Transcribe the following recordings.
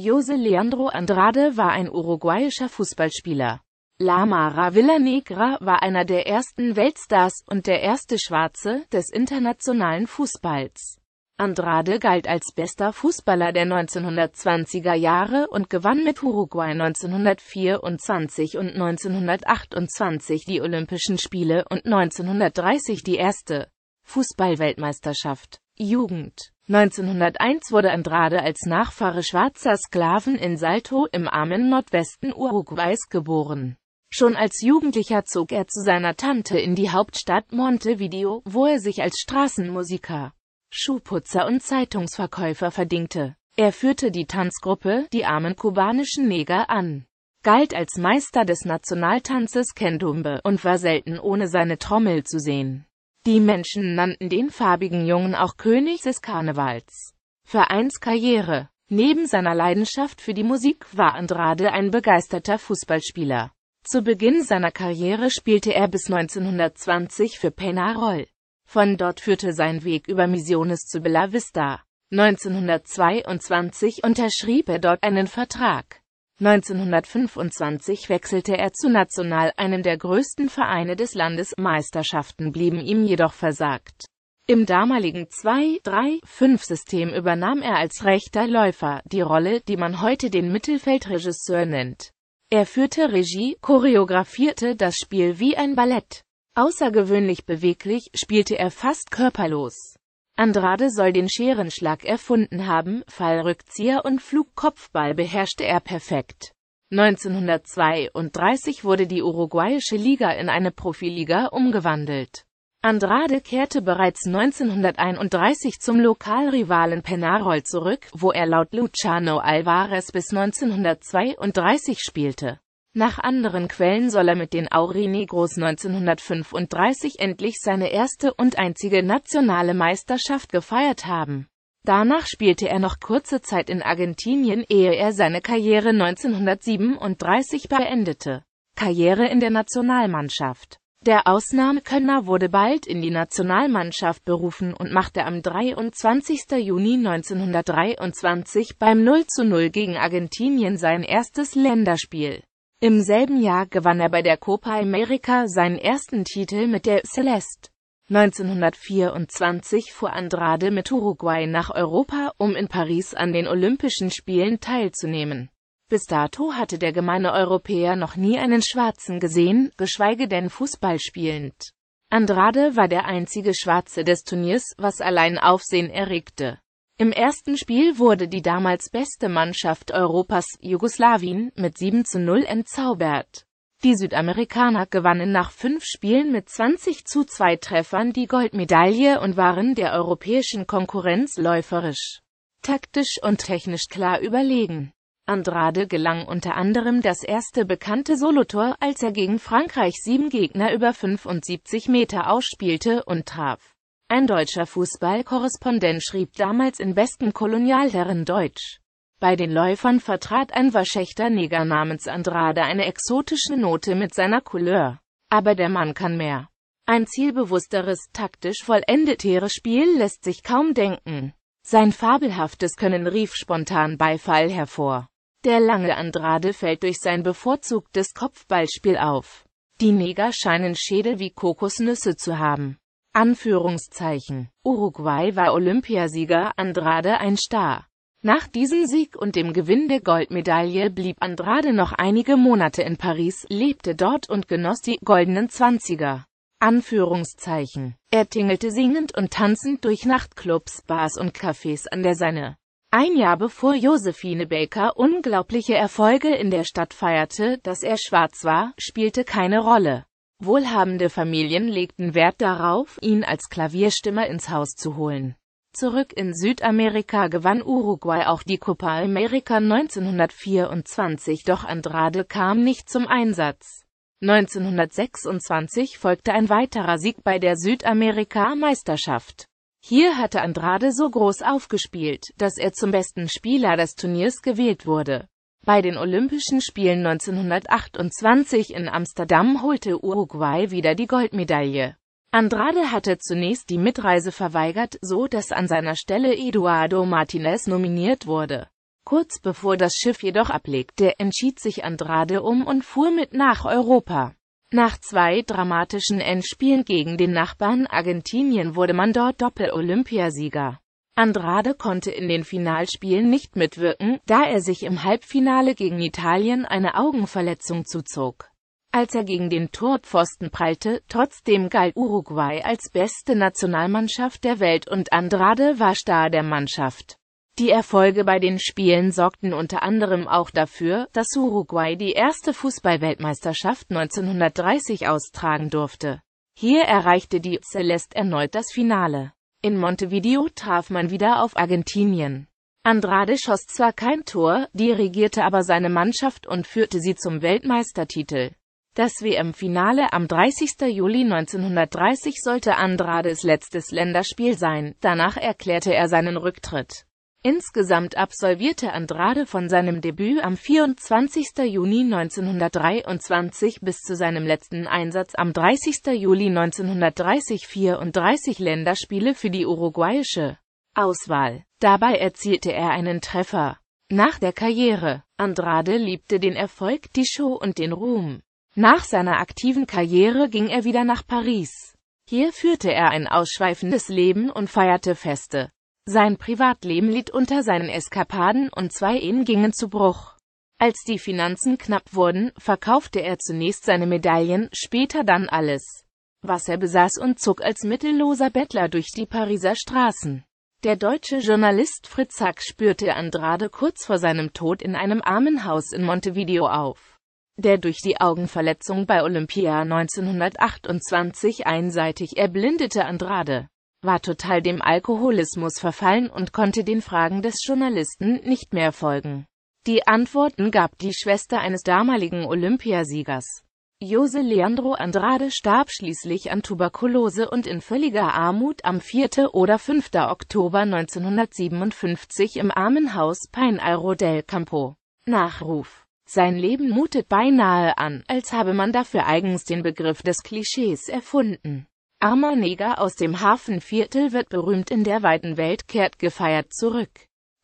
Jose Leandro Andrade war ein uruguayischer Fußballspieler. La Mara Villanegra war einer der ersten Weltstars und der erste Schwarze des internationalen Fußballs. Andrade galt als bester Fußballer der 1920er Jahre und gewann mit Uruguay 1924 und 1928 die Olympischen Spiele und 1930 die erste Fußballweltmeisterschaft. Jugend 1901 wurde Andrade als Nachfahre schwarzer Sklaven in Salto im armen Nordwesten Uruguays geboren. Schon als Jugendlicher zog er zu seiner Tante in die Hauptstadt Montevideo, wo er sich als Straßenmusiker, Schuhputzer und Zeitungsverkäufer verdingte. Er führte die Tanzgruppe, die armen kubanischen Neger, an, galt als Meister des Nationaltanzes Kendumbe und war selten ohne seine Trommel zu sehen. Die Menschen nannten den farbigen Jungen auch König des Karnevals. Vereinskarriere Neben seiner Leidenschaft für die Musik war Andrade ein begeisterter Fußballspieler. Zu Beginn seiner Karriere spielte er bis 1920 für Penarol. Von dort führte sein Weg über Misiones zu Bella Vista. 1922 unterschrieb er dort einen Vertrag. 1925 wechselte er zu National, einem der größten Vereine des Landes, Meisterschaften blieben ihm jedoch versagt. Im damaligen 2-3-5-System übernahm er als rechter Läufer die Rolle, die man heute den Mittelfeldregisseur nennt. Er führte Regie, choreografierte das Spiel wie ein Ballett. Außergewöhnlich beweglich spielte er fast körperlos. Andrade soll den Scherenschlag erfunden haben, Fallrückzieher und Flugkopfball beherrschte er perfekt. 1932 wurde die uruguayische Liga in eine Profiliga umgewandelt. Andrade kehrte bereits 1931 zum Lokalrivalen Penarol zurück, wo er laut Luciano Alvarez bis 1932 spielte. Nach anderen Quellen soll er mit den Aurinegros 1935 endlich seine erste und einzige nationale Meisterschaft gefeiert haben. Danach spielte er noch kurze Zeit in Argentinien, ehe er seine Karriere 1937 beendete. Karriere in der Nationalmannschaft der Ausnahmekönner wurde bald in die Nationalmannschaft berufen und machte am 23. Juni 1923 beim 0 zu 0 gegen Argentinien sein erstes Länderspiel. Im selben Jahr gewann er bei der Copa America seinen ersten Titel mit der Celeste. 1924 fuhr Andrade mit Uruguay nach Europa, um in Paris an den Olympischen Spielen teilzunehmen. Bis dato hatte der gemeine Europäer noch nie einen Schwarzen gesehen, geschweige denn Fußball spielend. Andrade war der einzige Schwarze des Turniers, was allein Aufsehen erregte. Im ersten Spiel wurde die damals beste Mannschaft Europas, Jugoslawien, mit 7 zu 0 entzaubert. Die Südamerikaner gewannen nach fünf Spielen mit 20 zu 2 Treffern die Goldmedaille und waren der europäischen Konkurrenz läuferisch, taktisch und technisch klar überlegen. Andrade gelang unter anderem das erste bekannte Solotor, als er gegen Frankreich sieben Gegner über 75 Meter ausspielte und traf. Ein deutscher Fußballkorrespondent schrieb damals in besten Kolonialherren Deutsch. Bei den Läufern vertrat ein Waschechter Neger namens Andrade eine exotische Note mit seiner Couleur. Aber der Mann kann mehr. Ein zielbewussteres, taktisch vollendeteres Spiel lässt sich kaum denken. Sein fabelhaftes Können rief spontan Beifall hervor. Der lange Andrade fällt durch sein bevorzugtes Kopfballspiel auf. Die Neger scheinen Schädel wie Kokosnüsse zu haben. Anführungszeichen. Uruguay war Olympiasieger, Andrade ein Star. Nach diesem Sieg und dem Gewinn der Goldmedaille blieb Andrade noch einige Monate in Paris, lebte dort und genoss die goldenen Zwanziger. Anführungszeichen. Er tingelte singend und tanzend durch Nachtclubs, Bars und Cafés an der Seine. Ein Jahr bevor Josephine Baker unglaubliche Erfolge in der Stadt feierte, dass er schwarz war, spielte keine Rolle. Wohlhabende Familien legten Wert darauf, ihn als Klavierstimmer ins Haus zu holen. Zurück in Südamerika gewann Uruguay auch die Copa America 1924, doch Andrade kam nicht zum Einsatz. 1926 folgte ein weiterer Sieg bei der Südamerika-Meisterschaft. Hier hatte Andrade so groß aufgespielt, dass er zum besten Spieler des Turniers gewählt wurde. Bei den Olympischen Spielen 1928 in Amsterdam holte Uruguay wieder die Goldmedaille. Andrade hatte zunächst die Mitreise verweigert, so dass an seiner Stelle Eduardo Martinez nominiert wurde. Kurz bevor das Schiff jedoch ablegte, entschied sich Andrade um und fuhr mit nach Europa. Nach zwei dramatischen Endspielen gegen den Nachbarn Argentinien wurde man dort Doppel-Olympiasieger. Andrade konnte in den Finalspielen nicht mitwirken, da er sich im Halbfinale gegen Italien eine Augenverletzung zuzog. Als er gegen den Torpfosten prallte, trotzdem galt Uruguay als beste Nationalmannschaft der Welt und Andrade war Star der Mannschaft. Die Erfolge bei den Spielen sorgten unter anderem auch dafür, dass Uruguay die erste Fußballweltmeisterschaft 1930 austragen durfte. Hier erreichte die Celeste erneut das Finale. In Montevideo traf man wieder auf Argentinien. Andrade schoss zwar kein Tor, dirigierte aber seine Mannschaft und führte sie zum Weltmeistertitel. Das WM-Finale am 30. Juli 1930 sollte Andrades letztes Länderspiel sein, danach erklärte er seinen Rücktritt. Insgesamt absolvierte Andrade von seinem Debüt am 24. Juni 1923 bis zu seinem letzten Einsatz am 30. Juli 1930 34 Länderspiele für die uruguayische Auswahl. Dabei erzielte er einen Treffer. Nach der Karriere. Andrade liebte den Erfolg, die Show und den Ruhm. Nach seiner aktiven Karriere ging er wieder nach Paris. Hier führte er ein ausschweifendes Leben und feierte Feste. Sein Privatleben litt unter seinen Eskapaden und zwei Ehen gingen zu Bruch. Als die Finanzen knapp wurden, verkaufte er zunächst seine Medaillen, später dann alles, was er besaß und zog als mittelloser Bettler durch die Pariser Straßen. Der deutsche Journalist Fritz Sack spürte Andrade kurz vor seinem Tod in einem Armenhaus in Montevideo auf, der durch die Augenverletzung bei Olympia 1928 einseitig erblindete Andrade war total dem Alkoholismus verfallen und konnte den Fragen des Journalisten nicht mehr folgen. Die Antworten gab die Schwester eines damaligen Olympiasiegers. Jose Leandro Andrade starb schließlich an Tuberkulose und in völliger Armut am 4. oder 5. Oktober 1957 im Armenhaus Alro del Campo. Nachruf sein Leben mutet beinahe an, als habe man dafür eigens den Begriff des Klischees erfunden. Armer Neger aus dem Hafenviertel wird berühmt in der weiten Welt, kehrt gefeiert zurück,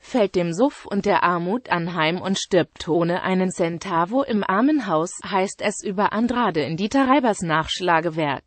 fällt dem Suff und der Armut anheim und stirbt ohne einen Centavo im Armenhaus, heißt es über Andrade in Dieter Reibers Nachschlagewerk.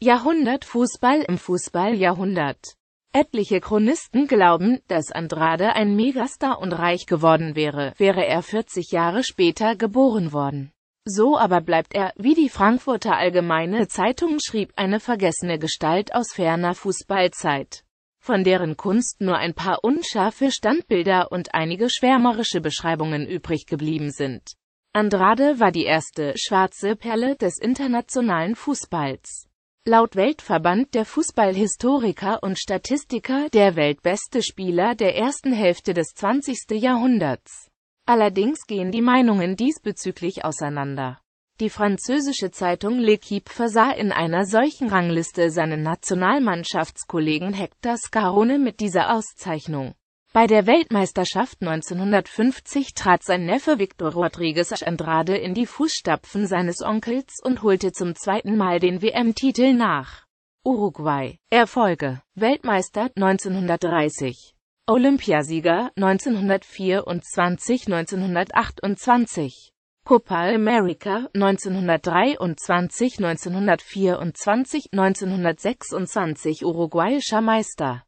Jahrhundert Fußball im Fußballjahrhundert. Etliche Chronisten glauben, dass Andrade ein Megastar und reich geworden wäre, wäre er 40 Jahre später geboren worden. So aber bleibt er, wie die Frankfurter Allgemeine Zeitung schrieb, eine vergessene Gestalt aus ferner Fußballzeit, von deren Kunst nur ein paar unscharfe Standbilder und einige schwärmerische Beschreibungen übrig geblieben sind. Andrade war die erste schwarze Perle des internationalen Fußballs. Laut Weltverband der Fußballhistoriker und Statistiker der weltbeste Spieler der ersten Hälfte des 20. Jahrhunderts. Allerdings gehen die Meinungen diesbezüglich auseinander. Die französische Zeitung L'Equipe versah in einer solchen Rangliste seinen Nationalmannschaftskollegen Hector Scarone mit dieser Auszeichnung. Bei der Weltmeisterschaft 1950 trat sein Neffe Victor Rodriguez Andrade in die Fußstapfen seines Onkels und holte zum zweiten Mal den WM-Titel nach. Uruguay. Erfolge. Weltmeister 1930. Olympiasieger 1924, 1928, Copa America 1923, 1924, 1926 uruguayischer Meister